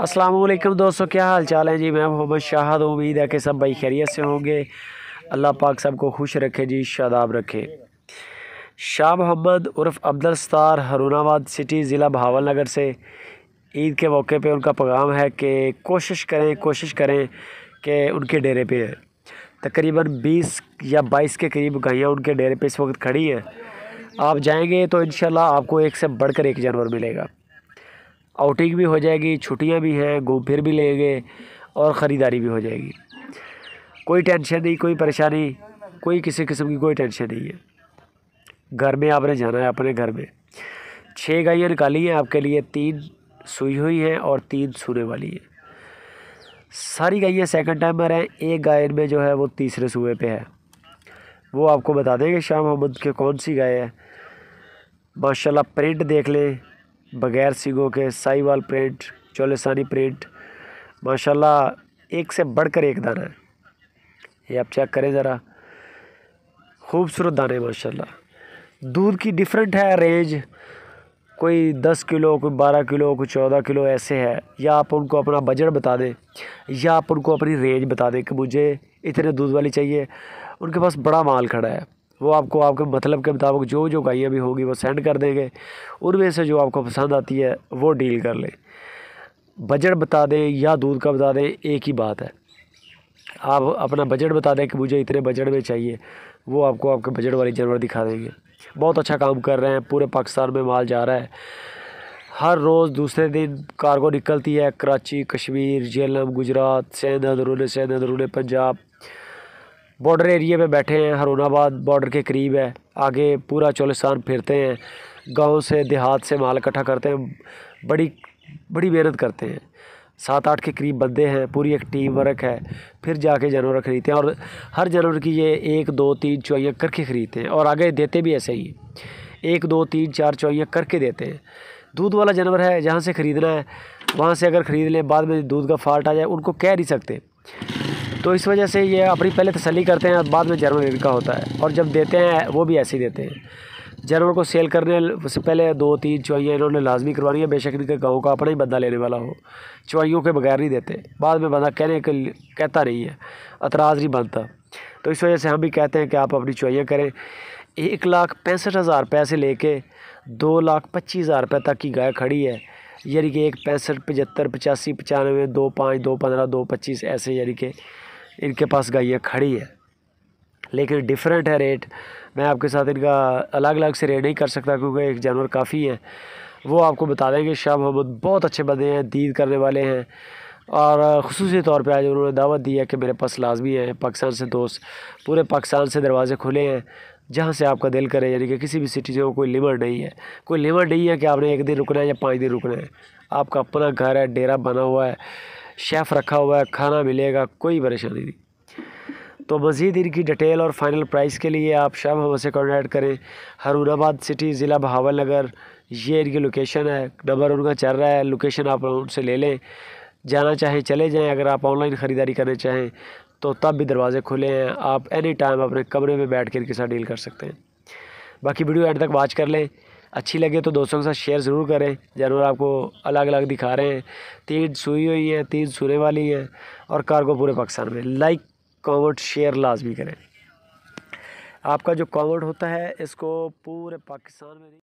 असलम दोस्तों क्या हाल चाल है जी मैं मोहम्मद शाहद उम्मीद है कि सब भाई खैरियत से होंगे अल्लाह पाक सबको खुश रखे जी शादाब रखे शाह मोहम्मद उर्फ अब्दुल सतार हरूणाबाद सिटी ज़िला भावल नगर से ईद के मौके पे उनका पैगाम है कि कोशिश करें कोशिश करें कि उनके डेरे पे तकरीबन 20 या 22 के करीब गायें उनके डेरे पे इस वक्त खड़ी हैं आप जाएंगे तो इन आपको एक से बढ़कर एक जानवर मिलेगा आउटिंग भी हो जाएगी छुट्टियाँ भी हैं घूम फिर भी लेंगे और ख़रीदारी भी हो जाएगी कोई टेंशन नहीं कोई परेशानी कोई किसी किस्म की कोई टेंशन नहीं है घर में आपने जाना है अपने घर में छः गाइयाँ निकाली हैं आपके लिए तीन सुई हुई हैं और तीन सूने वाली हैं सारी गाइयाँ सेकंड टाइमर हैं एक गायन में जो है वो तीसरे सूए पे है वो आपको बता देंगे शाह मोहम्मद के कौन सी गाय है माशाल्लाह प्रिंट देख लें बगैर सिगों के साईवाल प्रिंट चोलेसानी प्रिंट माशाल्लाह एक से बढ़कर एक दाना है ये आप चेक करें ज़रा खूबसूरत दाने माशाल्लाह दूध की डिफरेंट है रेंज कोई दस किलो कोई बारह किलो कोई चौदह किलो ऐसे है या आप उनको अपना बजट बता दें या आप उनको अपनी रेंज बता दें कि मुझे इतने दूध वाली चाहिए उनके पास बड़ा माल खड़ा है वो आपको आपके मतलब के मुताबिक जो जो गाइया भी होगी वो सेंड कर देंगे उनमें से जो आपको पसंद आती है वो डील कर लें बजट बता दें या दूध का बता दें एक ही बात है आप अपना बजट बता दें कि मुझे इतने बजट में चाहिए वो आपको आपके बजट वाली जानवर दिखा देंगे बहुत अच्छा काम कर रहे हैं पूरे पाकिस्तान में माल जा रहा है हर रोज़ दूसरे दिन कार्गो निकलती है कराची कश्मीर जेलम गुजरात सैन अंदरूने सैन अंदरूने पंजाब बॉर्डर एरिया पे बैठे हैं हरूनाबाद बॉर्डर के करीब है आगे पूरा चोलिस्तान फिरते हैं गांव से देहात से माल इकट्ठा करते हैं बड़ी बड़ी मेहनत करते हैं सात आठ के करीब बंदे हैं पूरी एक टीम वर्क है फिर जाके जानवर ख़रीदते हैं और हर जानवर की ये एक दो तीन चौइयाँ करके ख़रीदते हैं और आगे देते भी ऐसे ही एक दो तीन चार चौइयाँ करके देते हैं दूध वाला जानवर है जहाँ से ख़रीदना है वहाँ से अगर ख़रीद लें बाद में दूध का फाल्ट आ जाए उनको कह नहीं सकते तो इस वजह से ये अपनी पहले तसली करते हैं और बाद में जानवर इनका होता है और जब देते हैं वो भी ऐसे ही देते हैं जर्मन को सेल करने से पहले दो तीन चवाइयाँ इन्होंने लाजमी करवानी है बेशक इनके गाँव का अपना ही बंदा लेने वाला हो चवाइयों के बगैर नहीं देते बाद में बंदा कहने के कहता नहीं है अतराज़ नहीं बनता तो इस वजह से हम भी कहते हैं कि आप अपनी चुवाइयाँ करें एक लाख पैंसठ हज़ार रुपये से ले कर दो लाख पच्चीस हज़ार रुपये तक की गाय खड़ी है यानी कि एक पैंसठ पचहत्तर पचासी पचानवे दो पाँच दो पंद्रह दो पच्चीस ऐसे यानी कि इनके पास गाइयाँ खड़ी है लेकिन डिफरेंट है रेट मैं आपके साथ इनका अलग अलग से रेट नहीं कर सकता क्योंकि एक जानवर काफ़ी है वो आपको बता देंगे शाह मोहम्मद बहुत अच्छे बंदे हैं दीद करने वाले हैं और खसूस तौर पे आज उन्होंने दावत दी है कि मेरे पास लाजमी है पाकिस्तान से दोस्त पूरे पाकिस्तान से दरवाज़े खुले हैं जहाँ से आपका दिल करे यानी कि किसी भी सिटी से कोई लिमट नहीं है कोई लिमट नहीं है कि आपने एक दिन रुकना है या पाँच दिन रुकना है आपका अपना घर है डेरा बना हुआ है शेफ़ रखा हुआ है खाना मिलेगा कोई परेशानी नहीं तो मज़ीद इनकी डिटेल और फाइनल प्राइस के लिए आप शाम से कॉन्टैक्ट करें हरूनाबाद सिटी ज़िला बहावल नगर ये इनकी लोकेशन है नंबर उनका चल रहा है लोकेशन आप उनसे ले लें जाना चाहें चले जाएं अगर आप ऑनलाइन ख़रीदारी करना चाहें तो तब भी दरवाज़े खुले हैं आप एनी टाइम अपने कमरे में बैठ कर इनके साथ डील कर सकते हैं बाकी वीडियो एंड तक वॉच कर लें अच्छी लगे तो दोस्तों के साथ शेयर ज़रूर करें ज़रूर आपको अलग अलग दिखा रहे हैं तीन सुई हुई है तीन सुरे वाली है और कार्गो पूरे पाकिस्तान में लाइक कॉमेंट शेयर लाजमी करें आपका जो कॉमेंट होता है इसको पूरे पाकिस्तान में